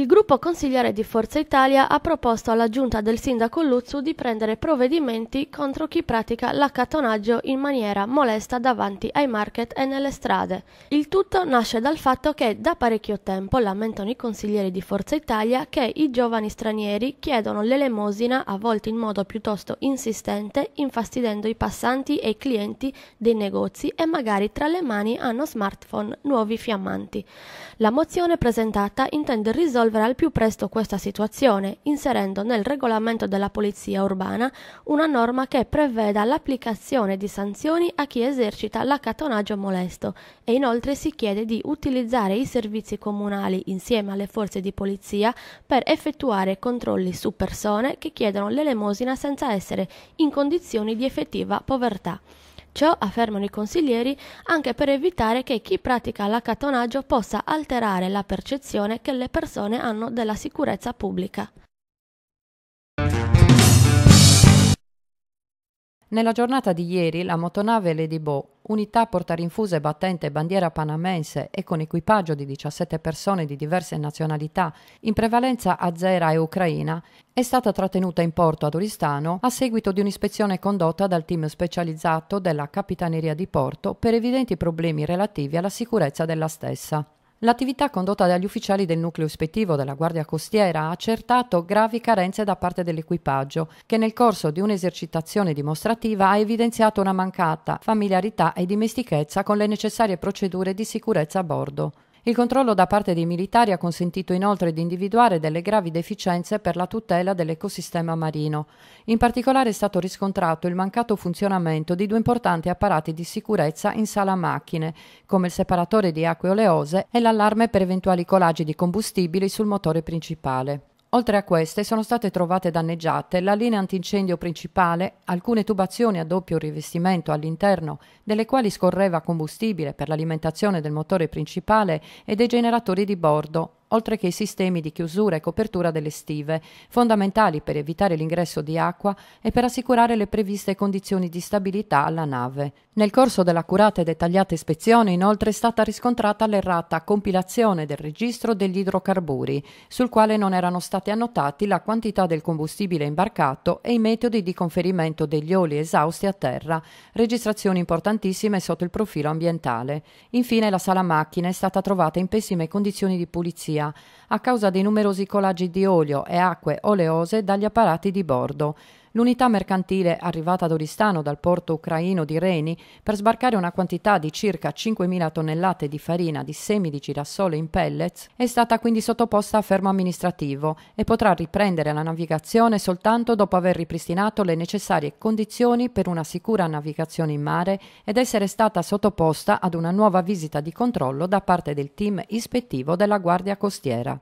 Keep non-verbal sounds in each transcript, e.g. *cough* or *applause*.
Il gruppo consigliere di Forza Italia ha proposto alla giunta del sindaco Luzzu di prendere provvedimenti contro chi pratica l'accattonaggio in maniera molesta davanti ai market e nelle strade. Il tutto nasce dal fatto che da parecchio tempo lamentano i consiglieri di Forza Italia che i giovani stranieri chiedono l'elemosina a volte in modo piuttosto insistente, infastidendo i passanti e i clienti dei negozi e magari tra le mani hanno smartphone nuovi fiammanti. La mozione presentata intende risolvere risolvere al più presto questa situazione, inserendo nel regolamento della polizia urbana una norma che preveda l'applicazione di sanzioni a chi esercita l'accattonaggio molesto e inoltre si chiede di utilizzare i servizi comunali insieme alle forze di polizia per effettuare controlli su persone che chiedono l'elemosina senza essere in condizioni di effettiva povertà. Ciò affermano i consiglieri anche per evitare che chi pratica l'accattonaggio possa alterare la percezione che le persone hanno della sicurezza pubblica. Nella giornata di ieri la motonave Lady Bow, unità portarinfuse battente bandiera panamense e con equipaggio di 17 persone di diverse nazionalità, in prevalenza azera e ucraina, è stata trattenuta in porto ad Oristano a seguito di un'ispezione condotta dal team specializzato della Capitaneria di Porto per evidenti problemi relativi alla sicurezza della stessa. L'attività condotta dagli ufficiali del nucleo ispettivo della Guardia Costiera ha accertato gravi carenze da parte dell'equipaggio, che nel corso di un'esercitazione dimostrativa ha evidenziato una mancata familiarità e dimestichezza con le necessarie procedure di sicurezza a bordo. Il controllo da parte dei militari ha consentito inoltre di individuare delle gravi deficienze per la tutela dell'ecosistema marino. In particolare è stato riscontrato il mancato funzionamento di due importanti apparati di sicurezza in sala macchine, come il separatore di acque oleose e l'allarme per eventuali colagi di combustibili sul motore principale. Oltre a queste sono state trovate danneggiate la linea antincendio principale, alcune tubazioni a doppio rivestimento all'interno, delle quali scorreva combustibile per l'alimentazione del motore principale e dei generatori di bordo, oltre che i sistemi di chiusura e copertura delle stive, fondamentali per evitare l'ingresso di acqua e per assicurare le previste condizioni di stabilità alla nave. Nel corso dell'accurata e dettagliata ispezione, inoltre, è stata riscontrata l'errata compilazione del registro degli idrocarburi, sul quale non erano stati annotati la quantità del combustibile imbarcato e i metodi di conferimento degli oli esausti a terra, registrazioni importantissime sotto il profilo ambientale. Infine, la sala macchina è stata trovata in pessime condizioni di pulizia a causa dei numerosi colagi di olio e acque oleose dagli apparati di bordo, l'unità mercantile arrivata ad Oristano dal porto ucraino di Reni per sbarcare una quantità di circa 5.000 tonnellate di farina di semi di girasole in pellets è stata quindi sottoposta a fermo amministrativo e potrà riprendere la navigazione soltanto dopo aver ripristinato le necessarie condizioni per una sicura navigazione in mare ed essere stata sottoposta ad una nuova visita di controllo da parte del team ispettivo della Guardia Costiera.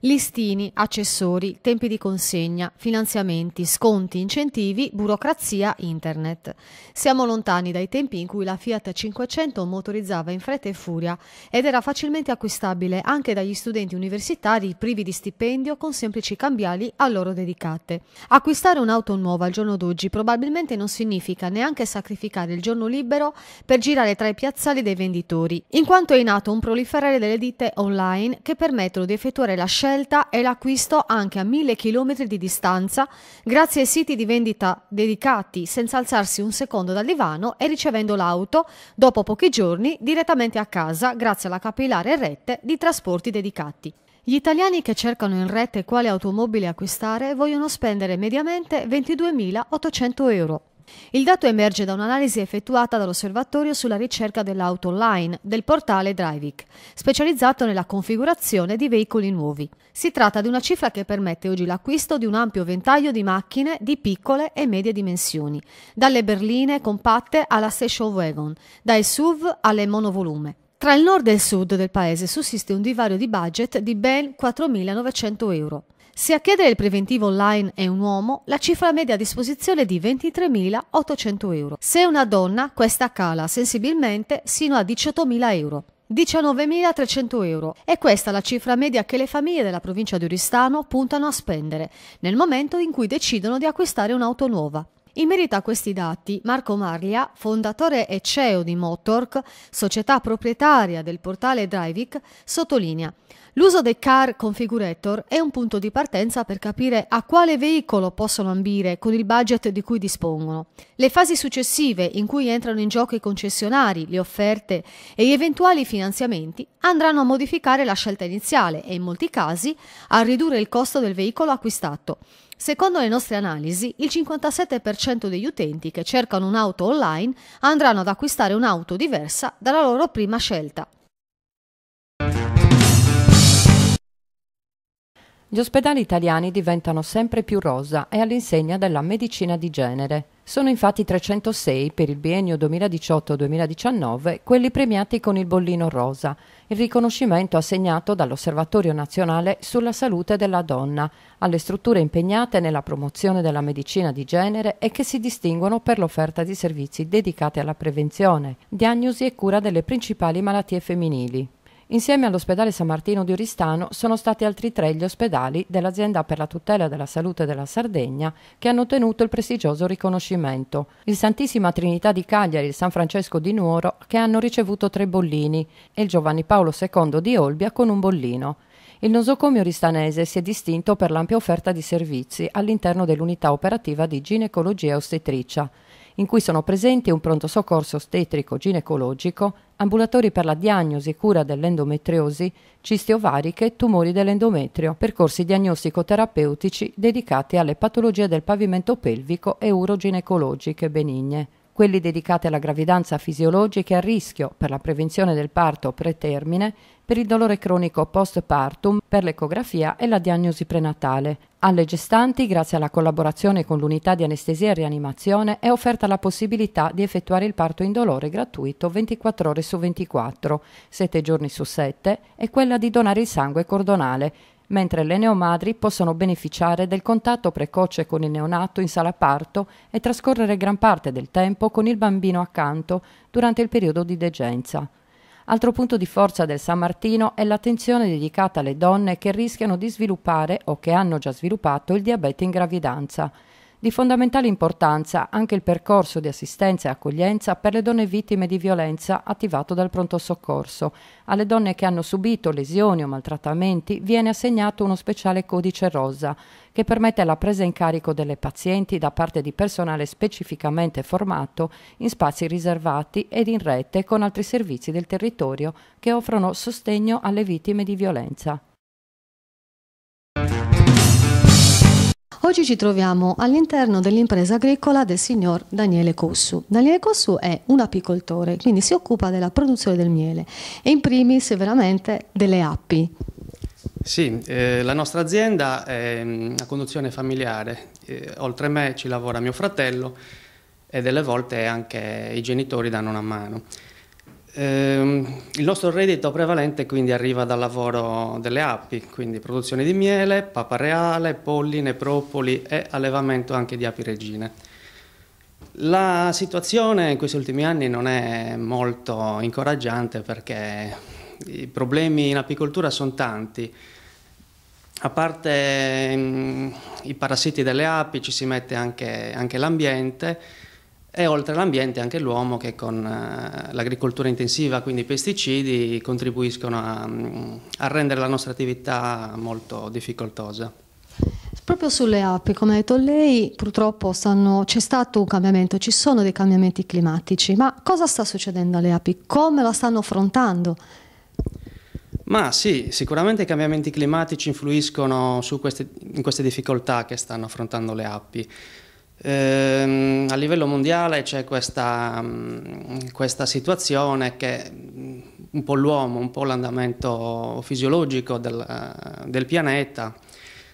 Listini, accessori, tempi di consegna, finanziamenti, sconti, incentivi, burocrazia, internet. Siamo lontani dai tempi in cui la Fiat 500 motorizzava in fretta e furia ed era facilmente acquistabile anche dagli studenti universitari privi di stipendio con semplici cambiali a loro dedicate. Acquistare un'auto nuova al giorno d'oggi probabilmente non significa neanche sacrificare il giorno libero per girare tra i piazzali dei venditori, in quanto è nato un proliferare delle ditte online che permettono di effettuare la scelta scelta è l'acquisto anche a mille chilometri di distanza grazie ai siti di vendita dedicati senza alzarsi un secondo dal divano e ricevendo l'auto dopo pochi giorni direttamente a casa grazie alla capillare rete di trasporti dedicati. Gli italiani che cercano in rete quale automobile acquistare vogliono spendere mediamente 22.800 euro. Il dato emerge da un'analisi effettuata dall'osservatorio sulla ricerca dell'auto online del portale Drivic, specializzato nella configurazione di veicoli nuovi. Si tratta di una cifra che permette oggi l'acquisto di un ampio ventaglio di macchine di piccole e medie dimensioni, dalle berline compatte alla station wagon, dai SUV alle monovolume. Tra il nord e il sud del paese sussiste un divario di budget di ben 4.900 euro. Se a chiedere il preventivo online è un uomo, la cifra media a disposizione è di 23.800 euro. Se è una donna, questa cala sensibilmente sino a 18.000 euro. 19.300 euro. È questa la cifra media che le famiglie della provincia di Oristano puntano a spendere nel momento in cui decidono di acquistare un'auto nuova. In merito a questi dati, Marco Marlia, fondatore e CEO di Motork, società proprietaria del portale Drivic, sottolinea L'uso dei car configurator è un punto di partenza per capire a quale veicolo possono ambire con il budget di cui dispongono. Le fasi successive in cui entrano in gioco i concessionari, le offerte e gli eventuali finanziamenti andranno a modificare la scelta iniziale e in molti casi a ridurre il costo del veicolo acquistato. Secondo le nostre analisi, il 57% degli utenti che cercano un'auto online andranno ad acquistare un'auto diversa dalla loro prima scelta. Gli ospedali italiani diventano sempre più rosa e all'insegna della medicina di genere. Sono infatti 306 per il biennio 2018-2019 quelli premiati con il bollino rosa, il riconoscimento assegnato dall'Osservatorio nazionale sulla salute della donna alle strutture impegnate nella promozione della medicina di genere e che si distinguono per l'offerta di servizi dedicati alla prevenzione, diagnosi e cura delle principali malattie femminili. Insieme all'ospedale San Martino di Oristano sono stati altri tre gli ospedali dell'azienda per la tutela della salute della Sardegna che hanno ottenuto il prestigioso riconoscimento. Il Santissima Trinità di Cagliari e il San Francesco di Nuoro che hanno ricevuto tre bollini e il Giovanni Paolo II di Olbia con un bollino. Il nosocomio ristanese si è distinto per l'ampia offerta di servizi all'interno dell'unità operativa di ginecologia e ostetricia in cui sono presenti un pronto soccorso ostetrico ginecologico, ambulatori per la diagnosi e cura dell'endometriosi, cisti ovariche, e tumori dell'endometrio, percorsi diagnostico-terapeutici dedicati alle patologie del pavimento pelvico e uroginecologiche benigne quelli dedicati alla gravidanza fisiologica e al rischio per la prevenzione del parto pretermine, per il dolore cronico postpartum, per l'ecografia e la diagnosi prenatale, alle gestanti, grazie alla collaborazione con l'unità di anestesia e rianimazione, è offerta la possibilità di effettuare il parto indolore gratuito 24 ore su 24, 7 giorni su 7, e quella di donare il sangue cordonale, mentre le neomadri possono beneficiare del contatto precoce con il neonato in sala parto e trascorrere gran parte del tempo con il bambino accanto durante il periodo di degenza. Altro punto di forza del San Martino è l'attenzione dedicata alle donne che rischiano di sviluppare o che hanno già sviluppato il diabete in gravidanza. Di fondamentale importanza anche il percorso di assistenza e accoglienza per le donne vittime di violenza attivato dal pronto soccorso. Alle donne che hanno subito lesioni o maltrattamenti viene assegnato uno speciale codice rosa che permette la presa in carico delle pazienti da parte di personale specificamente formato in spazi riservati ed in rete con altri servizi del territorio che offrono sostegno alle vittime di violenza. Oggi ci troviamo all'interno dell'impresa agricola del signor Daniele Cossu. Daniele Cossu è un apicoltore, quindi si occupa della produzione del miele e in primis veramente delle api. Sì, eh, la nostra azienda è mm, a conduzione familiare, eh, oltre a me ci lavora mio fratello e delle volte anche i genitori danno una mano. Ehm, il nostro reddito prevalente quindi arriva dal lavoro delle api, quindi produzione di miele, papa reale, polline, propoli e allevamento anche di api regine. La situazione in questi ultimi anni non è molto incoraggiante perché i problemi in apicoltura sono tanti. A parte mm, i parassiti delle api ci si mette anche, anche l'ambiente, e oltre all'ambiente anche l'uomo che con eh, l'agricoltura intensiva, quindi i pesticidi, contribuiscono a, mm, a rendere la nostra attività molto difficoltosa. Proprio sulle api, come ha detto lei, purtroppo stanno, c'è stato un cambiamento, ci sono dei cambiamenti climatici, ma cosa sta succedendo alle api? Come la stanno affrontando? Ma sì, sicuramente i cambiamenti climatici influiscono queste, in queste difficoltà che stanno affrontando le api. Ehm, a livello mondiale c'è questa, mm, questa, situazione che mm, un po' l'uomo, un po' l'andamento fisiologico del, eh, del pianeta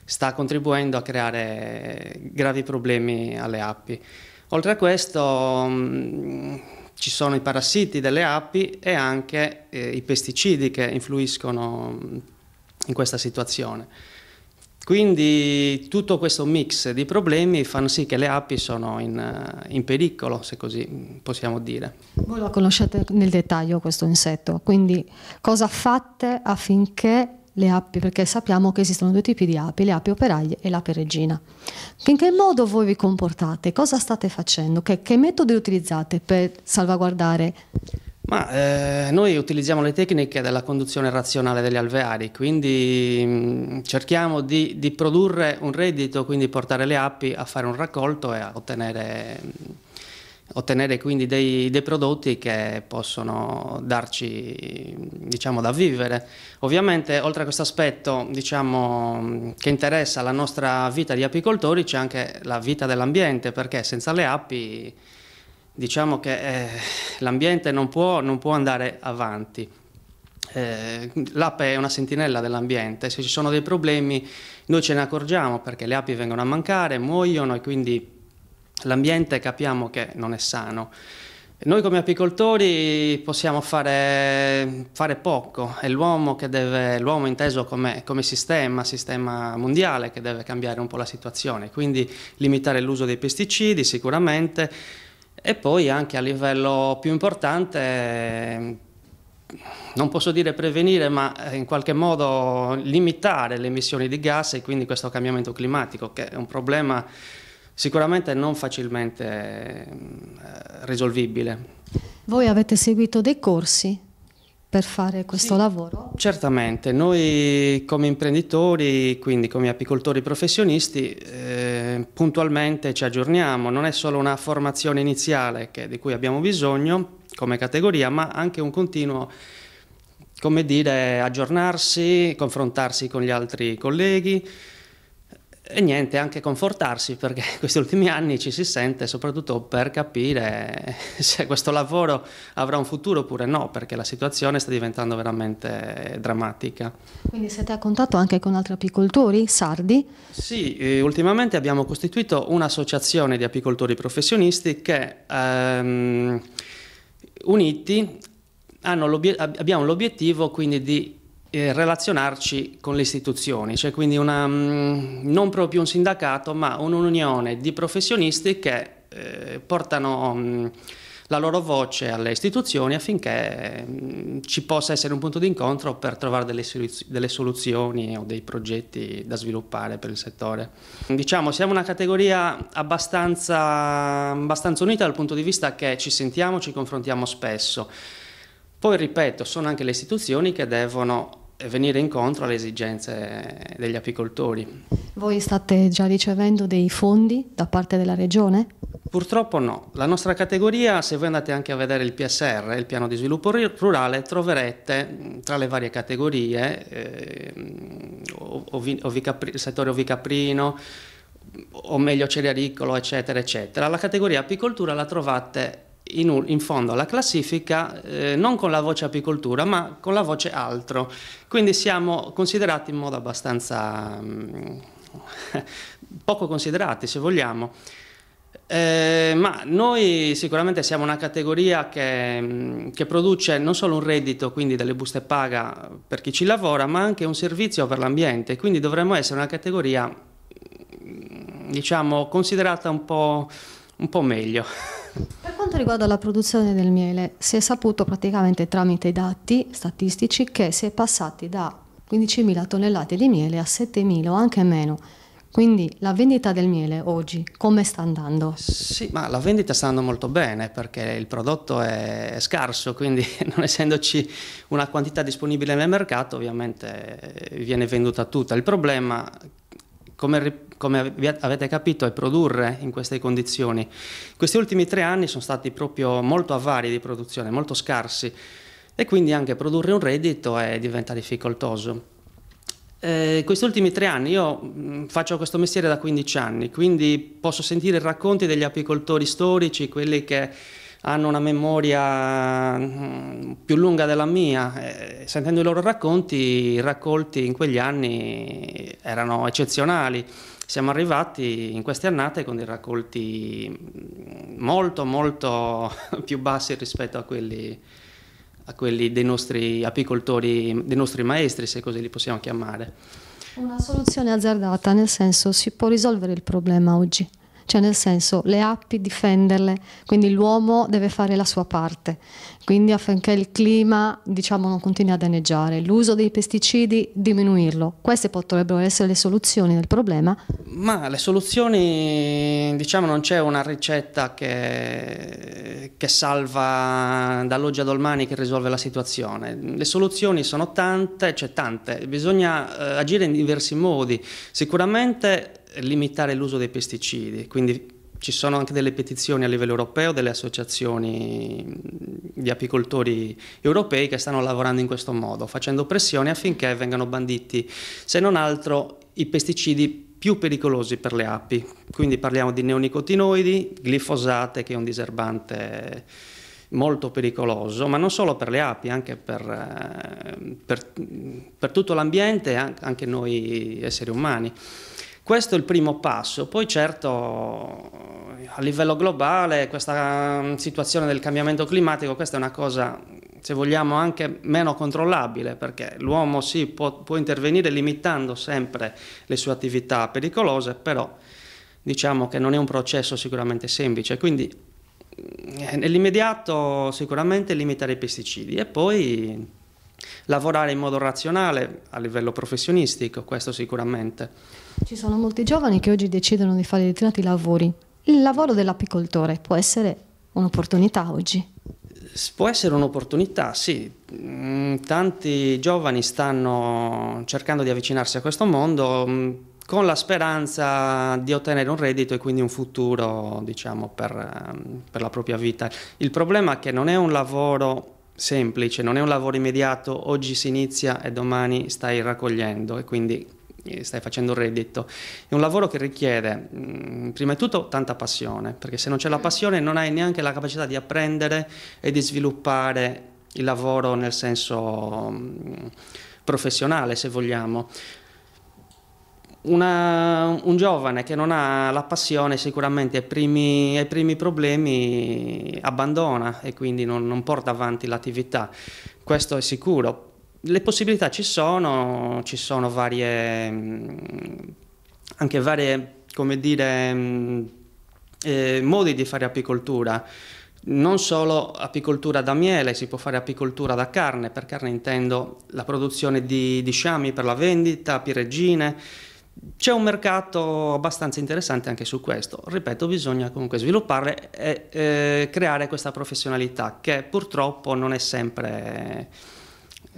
sta contribuendo a creare gravi problemi alle api. Oltre a questo mm, ci sono i parassiti delle api e anche eh, i pesticidi che influiscono in questa situazione. Quindi tutto questo mix di problemi fanno sì che le api sono in, eh, in, pericolo, se così mm, possiamo dire. Voi lo conoscete nel dettaglio questo insetto, quindi cosa fate affinché le api, perché sappiamo che esistono due tipi di api, le api operaie e l'ape regina. In che modo voi vi comportate? Cosa state facendo? Che, che metodi utilizzate per salvaguardare ma eh, noi utilizziamo le tecniche della conduzione razionale degli alveari, quindi mh, mm, cerchiamo di, di, produrre un reddito, quindi portare le api a fare un raccolto e a ottenere, mh, mm, ottenere quindi dei, dei, prodotti che possono darci diciamo, da vivere. Ovviamente oltre a questo aspetto diciamo, mm, che interessa la nostra vita di apicoltori c'è anche la vita dell'ambiente perché senza le api diciamo che eh, l'ambiente non può, non può, andare avanti. Eh, L'ape è una sentinella dell'ambiente, se ci sono dei problemi noi ce ne accorgiamo perché le api vengono a mancare, muoiono e quindi l'ambiente capiamo che non è sano. Noi come apicoltori possiamo fare, fare poco, è l'uomo, inteso come, come, sistema, sistema mondiale che deve cambiare un po' la situazione, quindi limitare l'uso dei pesticidi sicuramente, e poi anche a livello più importante, non posso dire prevenire, ma eh, in qualche modo limitare le emissioni di gas e quindi questo cambiamento climatico, che è un problema sicuramente non facilmente eh, risolvibile. Voi avete seguito dei corsi per fare questo sì, lavoro? Certamente, noi come imprenditori, quindi come apicoltori professionisti, eh, puntualmente ci aggiorniamo, non è solo una formazione iniziale che, di cui abbiamo bisogno come categoria, ma anche un continuo come dire, aggiornarsi, confrontarsi con gli altri colleghi, e niente, anche confortarsi perché in questi ultimi anni ci si sente soprattutto per capire *laughs* se questo lavoro avrà un futuro oppure no, perché la situazione sta diventando veramente drammatica. Quindi siete a contatto anche con altri apicoltori sardi? Sì, eh, ultimamente abbiamo costituito un'associazione di apicoltori professionisti che ehm, uniti abbiamo l'obiettivo quindi di eh, relazionarci con le istituzioni, cioè quindi una, mm, non proprio un sindacato ma un'unione di professionisti che eh, portano mh, mm, la loro voce alle istituzioni affinché mh, mm, ci possa essere un punto di incontro per trovare delle, delle, soluzioni o dei progetti da sviluppare per il settore. Diciamo siamo una categoria abbastanza, abbastanza unita dal punto di vista che ci sentiamo, ci confrontiamo spesso. Poi ripeto, sono anche le istituzioni che devono eh, venire incontro alle esigenze degli apicoltori. Voi state già ricevendo dei fondi da parte della Regione? Purtroppo no. La nostra categoria, se voi andate anche a vedere il PSR, il piano di sviluppo rurale, troverete mm, tra le varie categorie eh, ovi, ovicapri, il settore ovicaprino, o meglio cerealicolo, eccetera, eccetera. La categoria apicoltura la trovate in, in, fondo alla classifica eh, non con la voce apicoltura ma con la voce altro, quindi siamo considerati in modo abbastanza mh, mm, *laughs* poco considerati se vogliamo. Eh, ma noi sicuramente siamo una categoria che, mm, che, produce non solo un reddito, quindi delle buste paga per chi ci lavora, ma anche un servizio per l'ambiente, quindi dovremmo essere una categoria mm, diciamo considerata un po' un po' meglio. Per quanto riguarda la produzione del miele, si è saputo praticamente tramite i dati statistici che si è passati da 15.000 tonnellate di miele a 7.000 o anche meno. Quindi la vendita del miele oggi come sta andando? Sì, ma la vendita sta andando molto bene perché il prodotto è scarso, quindi *laughs* non essendoci una quantità disponibile nel mercato ovviamente eh, viene venduta tutta. Il problema come, come, avete capito, è produrre in queste condizioni. Questi ultimi tre anni sono stati proprio molto avari di produzione, molto scarsi e quindi anche produrre un reddito è, diventa difficoltoso. Eh, questi ultimi tre anni io faccio questo mestiere da 15 anni, quindi posso sentire racconti degli apicoltori storici, quelli che hanno una memoria mm, più lunga della mia. Eh, sentendo i loro racconti, i raccolti in quegli anni erano eccezionali. Siamo arrivati in queste annate con dei raccolti mm, molto molto *laughs* più bassi rispetto a quelli, a quelli dei nostri apicoltori, dei nostri maestri, se così li possiamo chiamare. Una soluzione azzardata, nel senso si può risolvere il problema oggi cioè nel senso le api difenderle, quindi l'uomo deve fare la sua parte, quindi affinché il clima diciamo, non continui a danneggiare, l'uso dei pesticidi diminuirlo, queste potrebbero essere le soluzioni del problema. Ma le soluzioni, diciamo non c'è una ricetta che, che salva dall'oggi ad domani che risolve la situazione, le soluzioni sono tante, cioè tante, bisogna eh, agire in diversi modi, sicuramente limitare l'uso dei pesticidi, quindi ci sono anche delle petizioni a livello europeo delle associazioni di apicoltori europei che stanno lavorando in questo modo, facendo pressione affinché vengano banditi, se non altro, i pesticidi più pericolosi per le api. Quindi parliamo di neonicotinoidi, glifosate che è un diserbante molto pericoloso, ma non solo per le api, anche per, eh, per, per tutto l'ambiente e anche noi esseri umani. Questo è il primo passo, poi certo a livello globale questa mm, situazione del cambiamento climatico, questa è una cosa se vogliamo anche meno controllabile perché l'uomo sì può, può intervenire limitando sempre le sue attività pericolose, però diciamo che non è un processo sicuramente semplice, quindi nell'immediato mm, sicuramente limitare i pesticidi e poi lavorare in modo razionale a livello professionistico, questo sicuramente. Ci sono molti giovani che oggi decidono di fare determinati lavori. Il lavoro dell'apicoltore può essere un'opportunità oggi? Può essere un'opportunità, sì. Mm, tanti giovani stanno cercando di avvicinarsi a questo mondo mm, con la speranza di ottenere un reddito e quindi un futuro diciamo, per, ehm, per, la propria vita. Il problema è che non è un lavoro semplice, non è un lavoro immediato, oggi si inizia e domani stai raccogliendo e quindi stai facendo un reddito. È un lavoro che richiede mh, mm, prima di tutto tanta passione, perché se non c'è la mm. passione non hai neanche la capacità di apprendere e di sviluppare il lavoro nel senso mh, mm, professionale, se vogliamo. Una, un giovane che non ha la passione sicuramente ai primi, ai primi problemi abbandona e quindi non, non porta avanti l'attività, questo è sicuro le possibilità ci sono, ci sono varie, mm, anche varie, come dire, mm, eh, modi di fare apicoltura. Non solo apicoltura da miele, si può fare apicoltura da carne, per carne intendo la produzione di, di sciami per la vendita, piregine. C'è un mercato abbastanza interessante anche su questo. Ripeto, bisogna comunque sviluppare e eh, creare questa professionalità che purtroppo non è sempre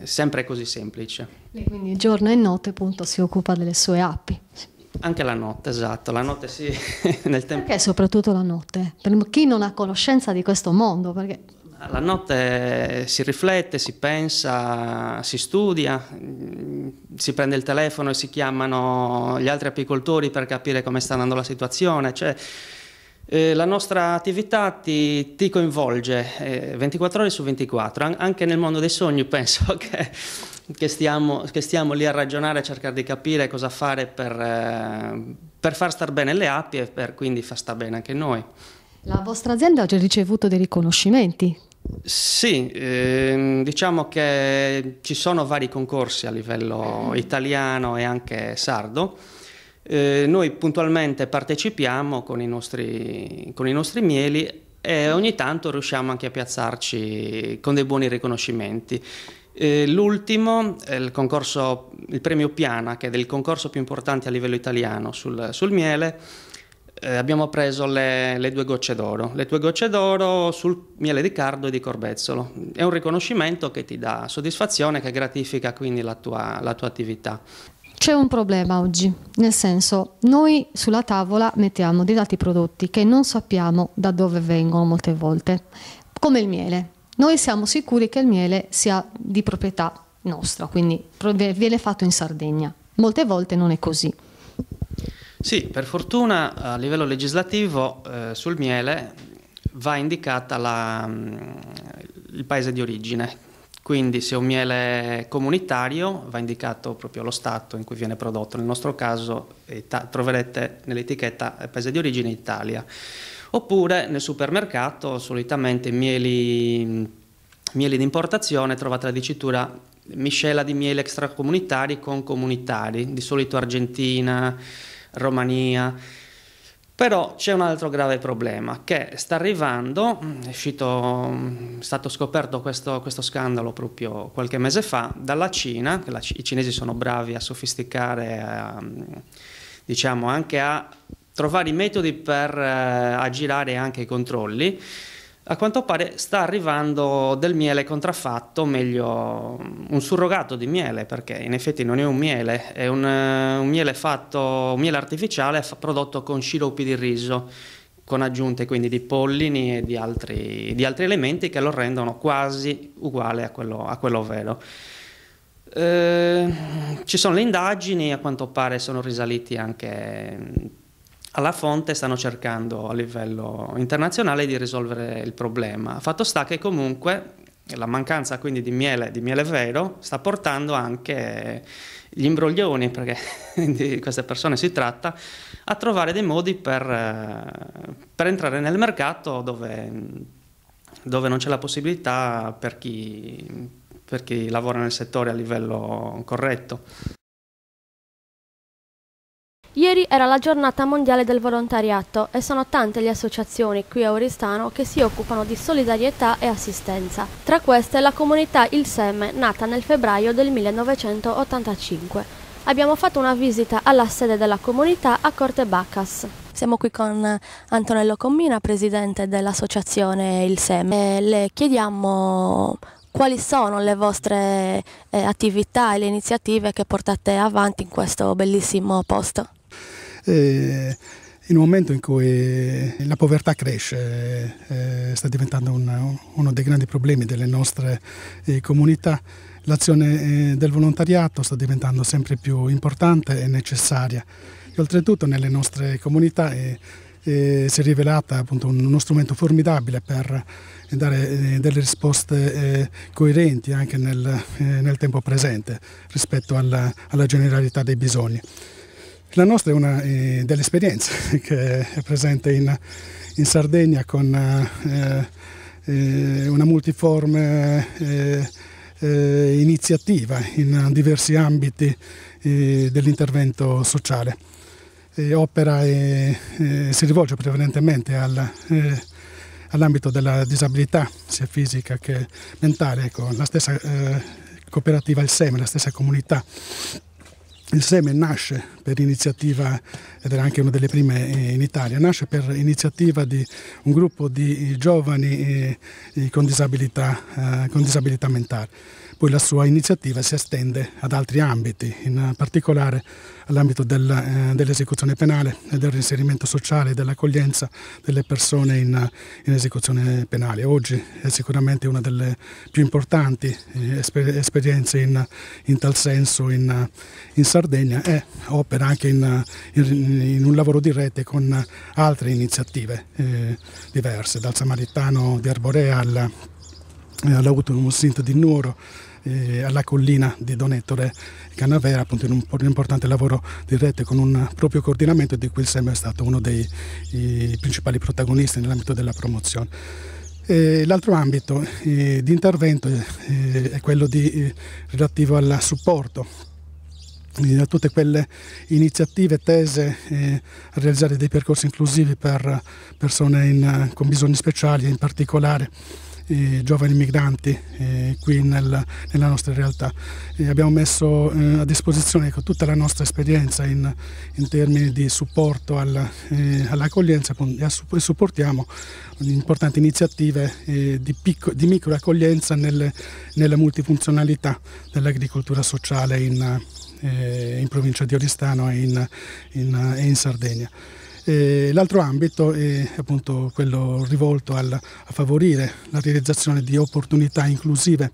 sempre così semplice. Lei quindi giorno e notte appunto si occupa delle sue api. Anche la notte, esatto, la notte sì, *laughs* nel tempo. Perché soprattutto la notte? Per chi non ha conoscenza di questo mondo, perché... La notte si riflette, si pensa, si studia, mm, si prende il telefono e si chiamano gli altri apicoltori per capire come sta andando la situazione, cioè eh, la nostra attività ti, ti coinvolge eh, 24 ore su 24, An anche nel mondo dei sogni *laughs* penso che, che, stiamo, che, stiamo, lì a ragionare, a cercare di capire cosa fare per, eh, per far star bene le api e per quindi far star bene anche noi. La vostra azienda ha già ricevuto dei riconoscimenti? Sì, ehm, diciamo che ci sono vari concorsi a livello italiano e anche sardo eh, noi puntualmente partecipiamo con i nostri, con i nostri mieli e ogni tanto riusciamo anche a piazzarci con dei buoni riconoscimenti. Eh, l'ultimo è il, concorso, il premio Piana, che è il concorso più importante a livello italiano sul, sul miele. Eh, abbiamo preso le, le, due gocce d'oro, le due gocce d'oro sul miele di cardo e di corbezzolo. È un riconoscimento che ti dà soddisfazione, che gratifica quindi la tua, la tua attività. C'è un problema oggi, nel senso noi sulla tavola mettiamo dei dati prodotti che non sappiamo da dove vengono molte volte, come il miele. Noi siamo sicuri che il miele sia di proprietà nostra, quindi viene fatto in Sardegna. Molte volte non è così. Sì, per fortuna a livello legislativo eh, sul miele va indicata la, mm, il paese di origine, quindi se un miele comunitario va indicato proprio lo stato in cui viene prodotto, nel nostro caso troverete nell'etichetta paese di origine Italia. Oppure nel supermercato solitamente mieli, mieli di importazione trovate la dicitura miscela di mieli extracomunitari con comunitari, di solito Argentina, Romania. Però c'è un altro grave problema che sta arrivando, è, uscito, è stato scoperto questo, questo, scandalo proprio qualche mese fa dalla Cina, che la, i cinesi sono bravi a sofisticare, a, diciamo anche a trovare i metodi per eh, aggirare anche i controlli a quanto pare sta arrivando del miele contraffatto, meglio un surrogato di miele, perché in effetti non è un miele, è un, eh, un miele, fatto, un miele artificiale prodotto con sciroppi di riso, con aggiunte quindi di pollini e di altri, di altri elementi che lo rendono quasi uguale a quello, a quello vero. Eh, ci sono le indagini, a quanto pare sono risaliti anche alla fonte stanno cercando a livello internazionale di risolvere il problema. Fatto sta che comunque la mancanza quindi di miele, di miele vero sta portando anche gli imbroglioni, perché *laughs* di queste persone si tratta, a trovare dei modi per, eh, per entrare nel mercato dove, dove non c'è la possibilità per chi, per chi lavora nel settore a livello corretto. Ieri era la giornata mondiale del volontariato e sono tante le associazioni qui a Oristano che si occupano di solidarietà e assistenza. Tra queste la comunità Il Seme, nata nel febbraio del 1985. Abbiamo fatto una visita alla sede della comunità a Corte Baccas. Siamo qui con Antonello Commina, presidente dell'associazione Il Seme. le chiediamo quali sono le vostre eh, attività e le iniziative che portate avanti in questo bellissimo posto? eh, in un momento in cui la povertà cresce, eh, sta diventando un, uno dei grandi problemi delle nostre eh, comunità, l'azione eh, del volontariato sta diventando sempre più importante e necessaria. E oltretutto nelle nostre comunità eh, eh si è rivelata appunto, uno strumento formidabile per eh, dare eh, delle risposte eh, coerenti anche nel, nel, tempo presente rispetto alla, alla generalità dei bisogni. La nostra è una eh, delle esperienze *laughs* che è presente in, in Sardegna con eh, eh una multiforme eh, eh, iniziativa in diversi ambiti dell'intervento sociale. opera e, si rivolge prevalentemente al all'ambito della disabilità, sia fisica che mentale, con la stessa eh, cooperativa Il Seme, la stessa comunità il seme nasce per iniziativa, ed era anche una delle prime eh, in Italia, nasce per iniziativa di un gruppo di eh, giovani eh, con disabilità, con disabilità mentale poi la sua iniziativa si estende ad altri ambiti, in particolare all'ambito del, eh, dell'esecuzione penale e del reinserimento sociale e dell'accoglienza delle persone in, in, esecuzione penale. Oggi è sicuramente una delle più importanti eh, esper esperienze in, in, tal senso in, in, Sardegna e opera anche in, un lavoro di rete con altre iniziative eh, diverse, dal Samaritano di Arborea eh, all'Autonomous Sint di Nuoro eh, alla collina di Don Ettore Canavera, appunto in un, un importante lavoro di rete con un proprio coordinamento di cui il SEM è stato uno dei principali protagonisti nell'ambito della promozione. l'altro ambito eh, di intervento eh, è quello di, eh, relativo al supporto a tutte quelle iniziative tese a realizzare dei percorsi inclusivi per persone in, con bisogni speciali, in particolare eh, giovani migranti eh, qui nel, nella nostra realtà. E abbiamo messo eh, a disposizione ecco, tutta la nostra esperienza in, in termini di supporto al, eh, all'accoglienza e supportiamo importanti iniziative eh, di, picco, di microaccoglienza nelle, nella multifunzionalità dell'agricoltura sociale in, in provincia di Oristano e in, in, in Sardegna. Eh, l'altro ambito è appunto quello rivolto al, a favorire la realizzazione di opportunità inclusive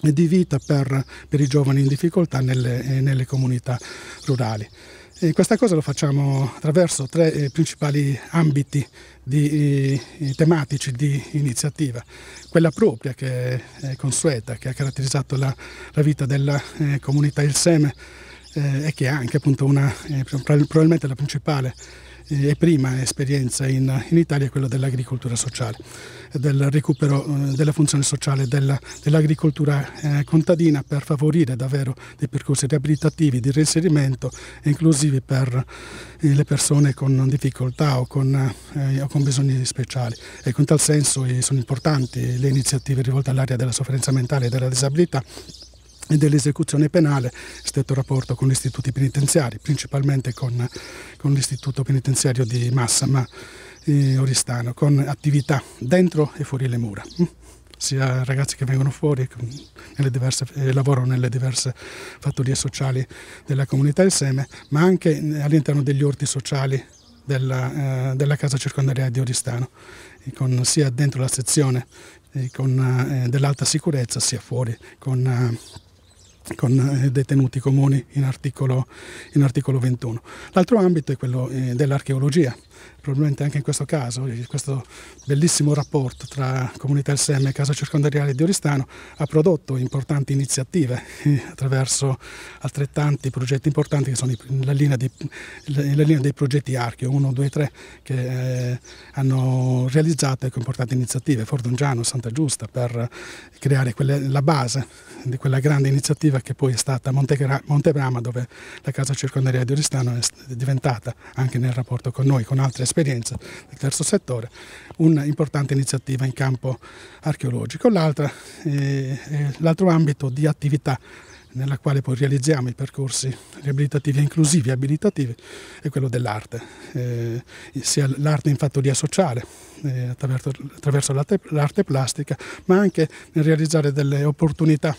e di vita per, per, i giovani in difficoltà nelle, eh, nelle comunità rurali. E questa cosa lo facciamo attraverso tre eh, principali ambiti di, eh, tematici di iniziativa. Quella propria, che è consueta, che ha caratterizzato la, la vita della eh, comunità Il Seme eh, e che è anche appunto una, eh, probabilmente la principale e eh, prima esperienza in, in Italia è quella dell'agricoltura sociale, del recupero eh, della funzione sociale della, dell'agricoltura eh, contadina per favorire davvero dei percorsi riabilitativi di reinserimento inclusivi per eh, le persone con difficoltà o con, eh, o con bisogni speciali. Ecco, in tal senso eh, sono importanti le iniziative rivolte all'area della sofferenza mentale e della disabilità e dell'esecuzione penale, stretto rapporto con gli istituti penitenziari, principalmente con, con l'istituto penitenziario di Massama eh, Oristano, con attività dentro e fuori le mura mm? sia ragazzi che vengono fuori nelle eh, lavorano nelle diverse fattorie sociali della comunità del Seme, ma anche eh, all'interno degli orti sociali della, eh, della casa circondariale di Oristano, con, sia dentro la sezione eh, dell'alta sicurezza sia fuori, con eh, con eh, detenuti comuni in articolo, in articolo 21. L'altro ambito è quello eh, dell'archeologia probabilmente anche in questo caso, questo bellissimo rapporto tra comunità SM e casa circondariale di Oristano ha prodotto importanti iniziative eh, attraverso altrettanti progetti importanti che sono la linea, di, la linea dei progetti Archio 1, 2, 3 che eh, hanno realizzato importanti iniziative, Fordongiano, Santa Giusta per creare quelle, la base di quella grande iniziativa che poi è stata Montebrama dove la casa circondariale di Oristano è diventata anche nel rapporto con noi, con altri altre esperienze del terzo settore, un'importante iniziativa in campo archeologico. Eh, eh, l'altro eh, ambito di attività nella quale poi realizziamo i percorsi riabilitativi inclusivi e abilitativi, è quello dell'arte, eh, sia l'arte in fattoria sociale, eh, attraverso, attraverso l'arte plastica, ma anche nel realizzare delle opportunità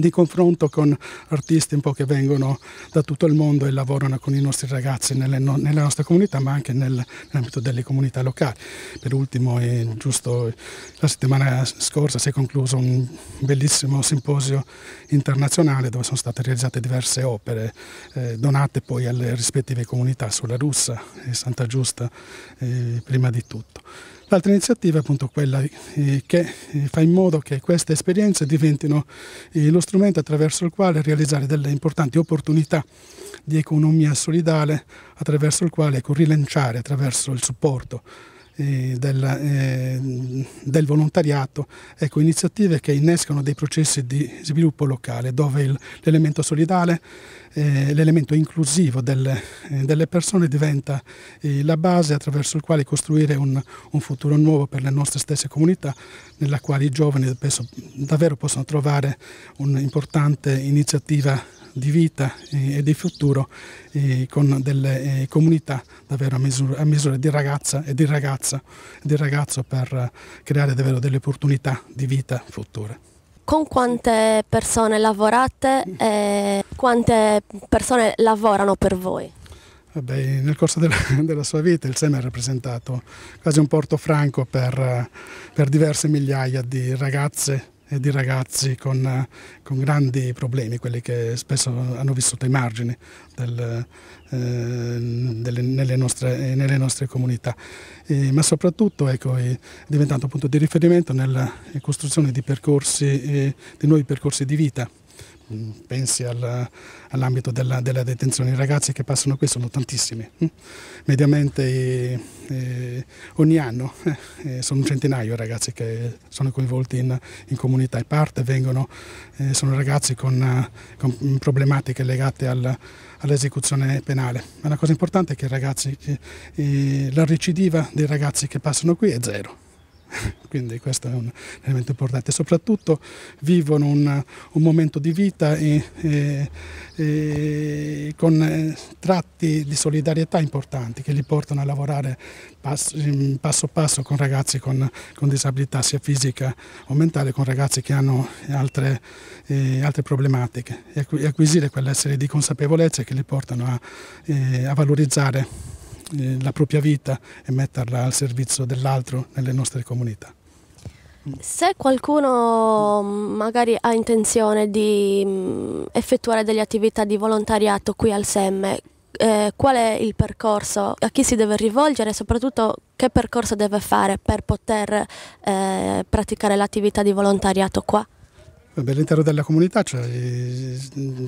di confronto con artisti un po' che vengono da tutto il mondo e lavorano con i nostri ragazzi nelle, no, nella nostra comunità ma anche nel, nell'ambito delle comunità locali. Per ultimo, giusto la settimana scorsa si è concluso un bellissimo simposio internazionale dove sono state realizzate diverse opere eh, donate poi alle rispettive comunità sulla Russa e Santa Giusta eh, prima di tutto. L'altra iniziativa è appunto quella eh, che eh, fa in modo che queste esperienze diventino eh, lo strumento attraverso il quale realizzare delle importanti opportunità di economia solidale, attraverso il quale rilanciare attraverso il supporto eh, della, eh, del volontariato, ecco, iniziative che innescano dei processi di sviluppo locale dove l'elemento solidale, eh, l'elemento inclusivo del, eh, delle persone diventa eh, la base attraverso il quale costruire un, un, futuro nuovo per le nostre stesse comunità nella quale i giovani penso davvero possono trovare un'importante iniziativa di vita e di futuro con delle comunità davvero a misura, a misura di ragazza e di, ragazza, di ragazzo per creare davvero delle opportunità di vita future. Con quante persone lavorate e quante persone lavorano per voi? Vabbè, nel corso della, *laughs* della, sua vita il SEM ha rappresentato quasi un porto franco per, per diverse migliaia di ragazze di ragazzi con, eh, con, grandi problemi, quelli che spesso hanno vissuto ai margini del, eh, delle, nelle, nostre, nelle, nostre, comunità, e, ma soprattutto ecco, è diventato punto di riferimento nella costruzione di, percorsi, eh, di nuovi percorsi di vita pensi al, all'ambito della, della, detenzione, i ragazzi che passano qui sono tantissimi, hm? mediamente eh, eh, ogni anno eh, eh, sono un centinaio i ragazzi che sono coinvolti in, in comunità, e parte vengono, eh, sono ragazzi con, con problematiche legate al, all'esecuzione penale, ma la cosa importante è che ragazzi, la recidiva dei ragazzi che passano qui è zero. *laughs* Quindi questo è un elemento importante. Soprattutto vivono un, un momento di vita e, e, e con eh, tratti di solidarietà importanti che li portano a lavorare passo, passo passo con ragazzi con, con, disabilità sia fisica o mentale, con ragazzi che hanno altre, eh, altre problematiche e acquisire quell'essere di consapevolezza che li portano a, eh, a valorizzare eh, la propria vita e metterla al servizio dell'altro nelle nostre comunità. Se qualcuno mm, magari ha intenzione di mm, effettuare delle attività di volontariato qui al SEM, eh, qual è il percorso, a chi si deve rivolgere e soprattutto che percorso deve fare per poter eh, praticare l'attività di volontariato qua? all'interno della comunità cioè,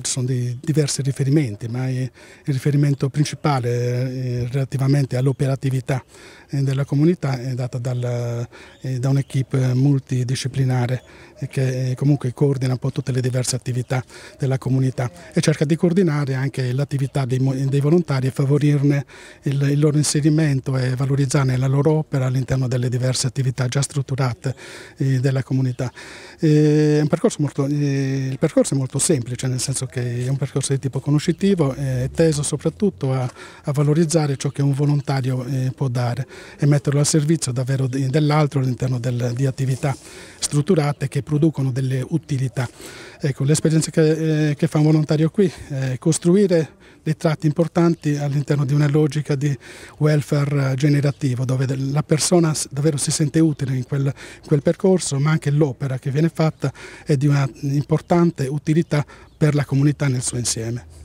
sono diversi riferimenti, ma il riferimento principale eh, relativamente all'operatività eh, della comunità è data dal, eh, da un'equipe multidisciplinare che comunque coordina un po' tutte le diverse attività della comunità e cerca di coordinare anche l'attività dei, dei, volontari e favorirne il, il, loro inserimento e valorizzarne la loro opera all'interno delle diverse attività già strutturate della comunità. È un percorso molto, eh, il percorso è molto semplice, nel senso che è un percorso di tipo conoscitivo, è teso soprattutto a, a valorizzare ciò che un volontario eh, può dare e metterlo al servizio davvero dell'altro all'interno del, di attività strutturate che producono delle utilità. Ecco, l'esperienza che, eh, che fa un volontario qui è costruire dei tratti importanti all'interno di una logica di welfare eh, generativo, dove la persona davvero si sente utile in quel, in quel percorso, ma anche l'opera che viene fatta è di una importante utilità per la comunità nel suo insieme.